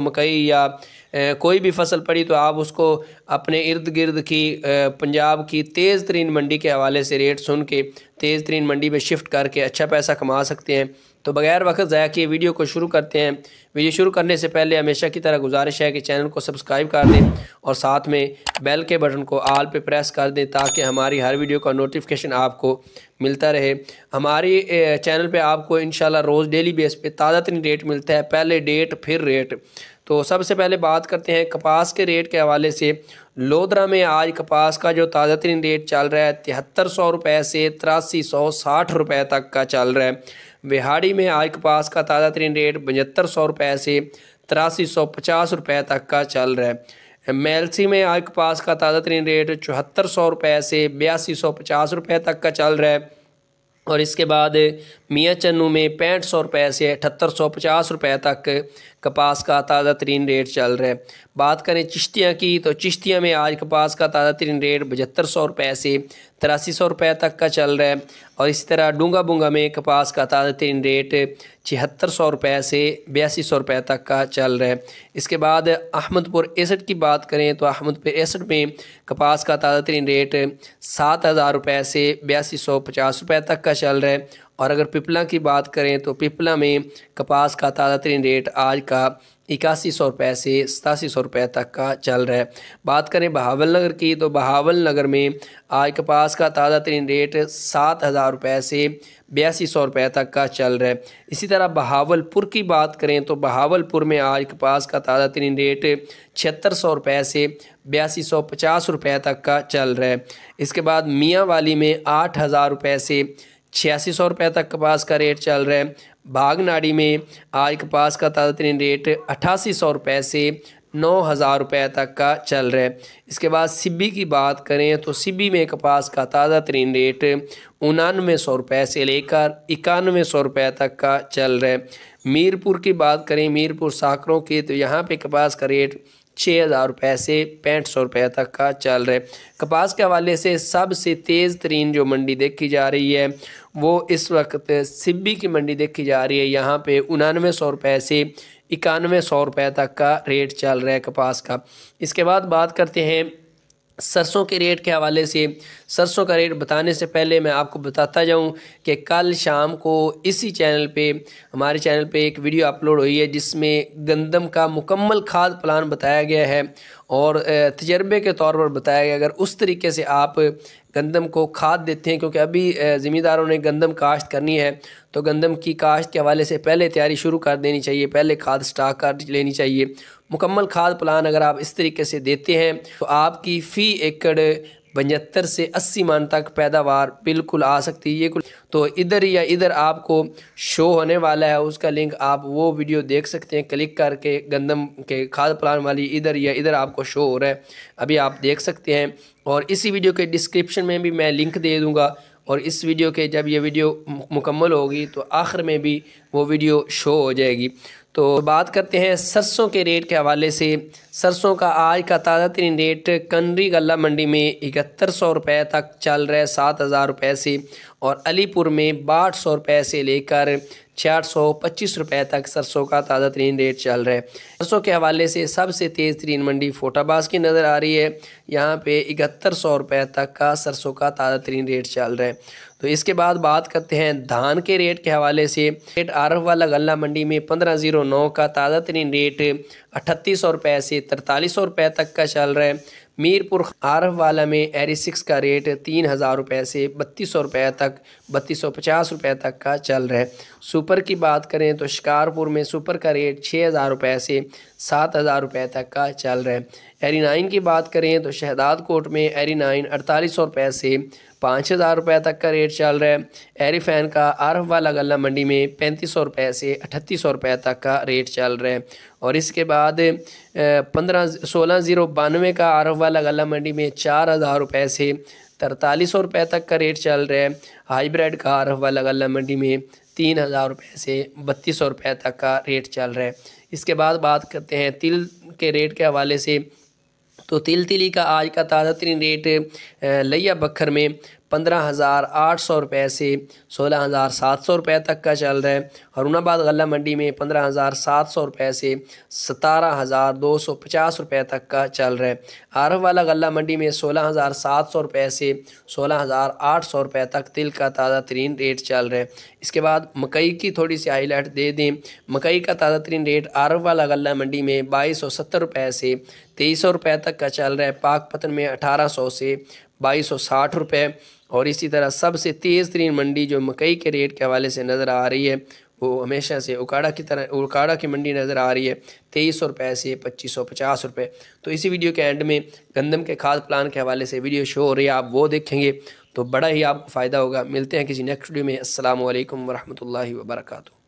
मकई या कोई भी फसल पड़ी तो आप उसको अपने इर्द गिर्द की पंजाब की तेज़ तरीन मंडी के हवाले से रेट सुन के तेज़ तरीन मंडी में शिफ्ट करके अच्छा पैसा कमा सकते हैं तो बगैर वक्त ज़ाया किए वीडियो को शुरू करते हैं वीडियो शुरू करने से पहले हमेशा की तरह गुजारिश है कि चैनल को सब्सक्राइब कर दें और साथ में बेल के बटन को आल पे प्रेस कर दें ताकि हमारी हर वीडियो का नोटिफिकेशन आपको मिलता रहे हमारी चैनल पे आपको इन रोज़ डेली बेस पे ताज़ा तरीन रेट मिलता है पहले डेट फिर रेट तो सबसे पहले बात करते हैं कपास के रेट के हवाले से लोधरा में आज कपास का जो ताज़ा तरीन रेट चल रहा है तिहत्तर सौ रुपये से तिरासी सौ साठ रुपये तक का चल रहा है बिहाड़ी में आज कपास का ताज़ा तरीन रेट पचहत्तर सौ रुपये से तिरासी सौ पचास रुपये तक का चल रहा है मेलसी में आज कपास का ताज़ा तरीन रेट चौहत्तर सौ रुपये से बयासी सौ पचास रुपये तक का चल रहा है और इसके बाद मियाँ चन्नू में पैंठ सौ रुपये से अठहत्तर सौ पचास रुपये तक कपास का ताज़ा तरीन रेट चल रहा है बात करें चिश्तियाँ की तो चिश्तियाँ में आज कपास का ताज़ा तरीन रेट पचहत्तर सौ रुपए से तिरासी सौ रुपये तक का चल रहा है और इसी तरह डूंगा बूंगा में कपास का ताज़ा तरीन रेट छिहत्तर सौ रुपए से बयासी सौ रुपये तक का चल रहा है इसके बाद अहमदपुर एसठ की बात करें तो अहमदपुर एसठ में कपास का ताज़ा तरीन रेट सात हज़ार रुपये से बयासी सौ पचास रुपये तक का चल रहा है और अगर पिपला की बात करें तो पिपला में कपास का ताज़ा तरीन रेट आज का इक्यासी सौ रुपये से सतासी सौ रुपये तक का चल रहा है बात करें बहावल नगर की तो बहावल नगर में आज कपास का ताज़ा तरीन रेट सात हज़ार रुपये से बयासी सौ रुपये तक का चल रहा है इसी तरह बहावलपुर की बात करें तो बहावलपुर में आज कपास का ताज़ा तरीन रेट छिहत्तर सौ रुपये से बयासी सौ पचास रुपये तक का चल रहा है इसके बाद मियाँ वाली में आठ हज़ार रुपये से छियासी सौ रुपये तक कपास का रेट चल रहा है बागनाड़ी में आज कपास का ताज़ा तरीन रेट अट्ठासी सौ रुपये से नौ हज़ार रुपये तक का चल रहा है इसके बाद सिब्बी की बात करें तो सिब्बी में कपास का ताज़ा तरीन रेट उनानवे सौ रुपये से लेकर इक्यानवे सौ रुपये तक का चल रहा है मीरपुर की बात करें मीरपुर साकरों की तो यहाँ पर कपास का रेट छः हज़ार रुपये से पैंठ सौ रुपये तक का चल रहा है कपास के हवाले से सबसे तेज़ तरीन जो मंडी देखी जा रही है वो इस वक्त सिब्बी की मंडी देखी जा रही है यहाँ पे उनानवे सौ रुपये से इक्यानवे सौ रुपये तक का रेट चल रहा है कपास का इसके बाद बात करते हैं सरसों के रेट के हवाले से सरसों का रेट बताने से पहले मैं आपको बताता जाऊं कि कल शाम को इसी चैनल पे हमारे चैनल पे एक वीडियो अपलोड हुई है जिसमें गंदम का मुकम्मल खाद प्लान बताया गया है और तजर्बे के तौर पर बताया गया अगर उस तरीके से आप गंदम को खाद देते हैं क्योंकि अभी ज़मींदारों ने गंदम काश्त करनी है तो गंदम की काश्त के हवाले से पहले तैयारी शुरू कर देनी चाहिए पहले खाद स्टॉक कर लेनी चाहिए मुकम्मल खाद प्लान अगर आप इस तरीके से देते हैं तो आपकी फ़ी एकड़ पचहत्तर से अस्सी मान तक पैदावार बिल्कुल आ सकती है ये तो इधर या इधर आपको शो होने वाला है उसका लिंक आप वो वीडियो देख सकते हैं क्लिक करके गंदम के खाद प्लान वाली इधर या इधर आपको शो हो रहा है अभी आप देख सकते हैं और इसी वीडियो के डिस्क्रिप्शन में भी मैं लिंक दे दूँगा और इस वीडियो के जब ये वीडियो मुकम्मल होगी तो आखिर में भी वो वीडियो शो हो जाएगी तो बात करते हैं सरसों के रेट के हवाले से सरसों का आज का ताज़ा तरीन रेट कनरी गला मंडी में इकहत्तर सौ रुपये तक चल रहा है सात हज़ार रुपये से और अलीपुर में बाठ सौ रुपये से लेकर छियाठ सौ पच्चीस रुपये तक सरसों का ताज़ा तरीन रेट चल रहा है सरसों के हवाले से सबसे तेज़ तरीन मंडी फोटाबाज की नज़र आ रही है यहाँ पे इकहत्तर सौ रुपये तक का सरसों का ताज़ा तरीन रेट चल रहा है तो इसके बाद बात करते हैं धान के रेट के हवाले से रेट आरफ वाला गल्ला मंडी में पंद्रह जीरो नौ का ताज़ा तरीन रेट अठत्तीस सौ रुपये से तरतालीस सौ रुपये तक का चल रहा है मीरपुर आरफ वाला में एरी सिक्स का रेट तीन हज़ार रुपये से बत्तीस सौ रुपये तक बत्तीस सौ पचास रुपये तक का चल रहा है सुपर की बात करें तो शिकारपुर में सुपर का रेट छः हज़ार रुपये से सात हज़ार रुपये तक का चल रहा है एरी नाइन की बात करें तो शहदाद कोट में एरी नाइन अड़तालीस सौ रुपये से पाँच हज़ार रुपये तक का रेट चल रहा है फैन का आरफ वाला गला मंडी में पैंतीस सौ रुपये से अठतीस सौ रुपये तक का रेट चल रहा है और इसके बाद पंद्रह सोलह ज़ीरो बानवे का आरफ वाला गला मंडी में चार हज़ार रुपये से तरतालीस सौ रुपये तक का रेट चल रहा है हाईब्रिड का रफवाला गला मंडी में तीन हज़ार रुपये से बत्तीस सौ रुपये तक का रेट चल रहा है इसके बाद बात करते हैं तिल के रेट के हवाले से तो तिल तिली का आज का ताज़ा तरीन रेट लैया बखर में पंद्रह हज़ार आठ सौ रुपये से सोलह हज़ार सात सौ रुपये तक का चल रहा है हरुणाबाद गला मंडी में पंद्रह हज़ार सात सौ रुपये से सतारह हज़ार दो सौ पचास रुपये तक का चल रहा है आरफ वाला गला मंडी में सोलह हज़ार सात सौ रुपये से सोलह हज़ार आठ सौ रुपये तक तिल का ताज़ा तरीन रेट चल रहा है इसके बाद मकई की थोड़ी सी हाईलाइट दे दें मकई का ताज़ा तरीन रेट आरफ वाला गला मंडी में बाईस सौ सत्तर रुपये से तेईस सौ रुपये तक का चल रहा है पाकपतन में अठारह सौ से बाईस सौ साठ रुपये और इसी तरह सबसे तेज़ तरीन मंडी जो मकई के रेट के हवाले से नज़र आ रही है वो हमेशा से उकाड़ा की तरह उकाड़ा की मंडी नज़र आ रही है तेईस सौ रुपये से पच्चीस सौ पचास रुपये तो इसी वीडियो के एंड में गंदम के खाद प्लान के हवाले से वीडियो शो हो रही है आप वो देखेंगे तो बड़ा ही आपको फ़ायदा होगा मिलते हैं किसी नेक्स्ट वीडियो में असल वरहमल वर्का